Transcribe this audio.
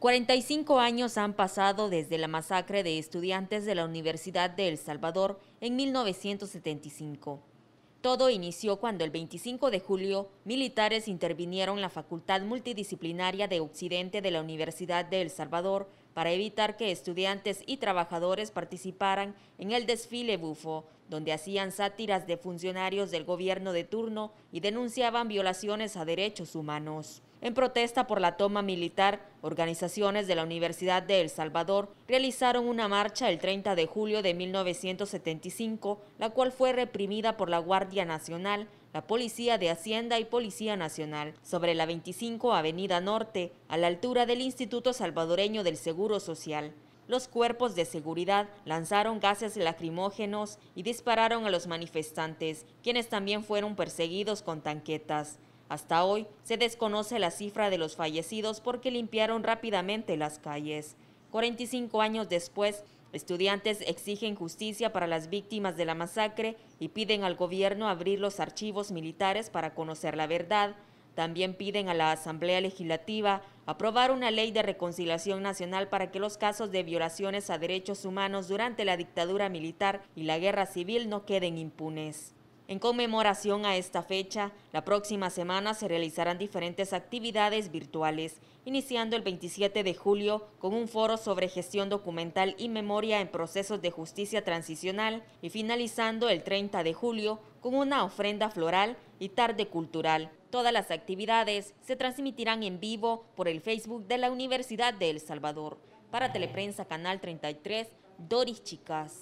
45 años han pasado desde la masacre de estudiantes de la Universidad de El Salvador en 1975. Todo inició cuando el 25 de julio militares intervinieron la Facultad Multidisciplinaria de Occidente de la Universidad de El Salvador para evitar que estudiantes y trabajadores participaran en el desfile bufo donde hacían sátiras de funcionarios del gobierno de turno y denunciaban violaciones a derechos humanos. En protesta por la toma militar, organizaciones de la Universidad de El Salvador realizaron una marcha el 30 de julio de 1975, la cual fue reprimida por la Guardia Nacional, la Policía de Hacienda y Policía Nacional, sobre la 25 Avenida Norte, a la altura del Instituto Salvadoreño del Seguro Social los cuerpos de seguridad lanzaron gases lacrimógenos y dispararon a los manifestantes, quienes también fueron perseguidos con tanquetas. Hasta hoy se desconoce la cifra de los fallecidos porque limpiaron rápidamente las calles. 45 años después, estudiantes exigen justicia para las víctimas de la masacre y piden al gobierno abrir los archivos militares para conocer la verdad también piden a la Asamblea Legislativa aprobar una ley de reconciliación nacional para que los casos de violaciones a derechos humanos durante la dictadura militar y la guerra civil no queden impunes. En conmemoración a esta fecha, la próxima semana se realizarán diferentes actividades virtuales, iniciando el 27 de julio con un foro sobre gestión documental y memoria en procesos de justicia transicional y finalizando el 30 de julio con una ofrenda floral y tarde cultural Todas las actividades se transmitirán en vivo por el Facebook de la Universidad de El Salvador. Para Teleprensa Canal 33, Doris Chicas.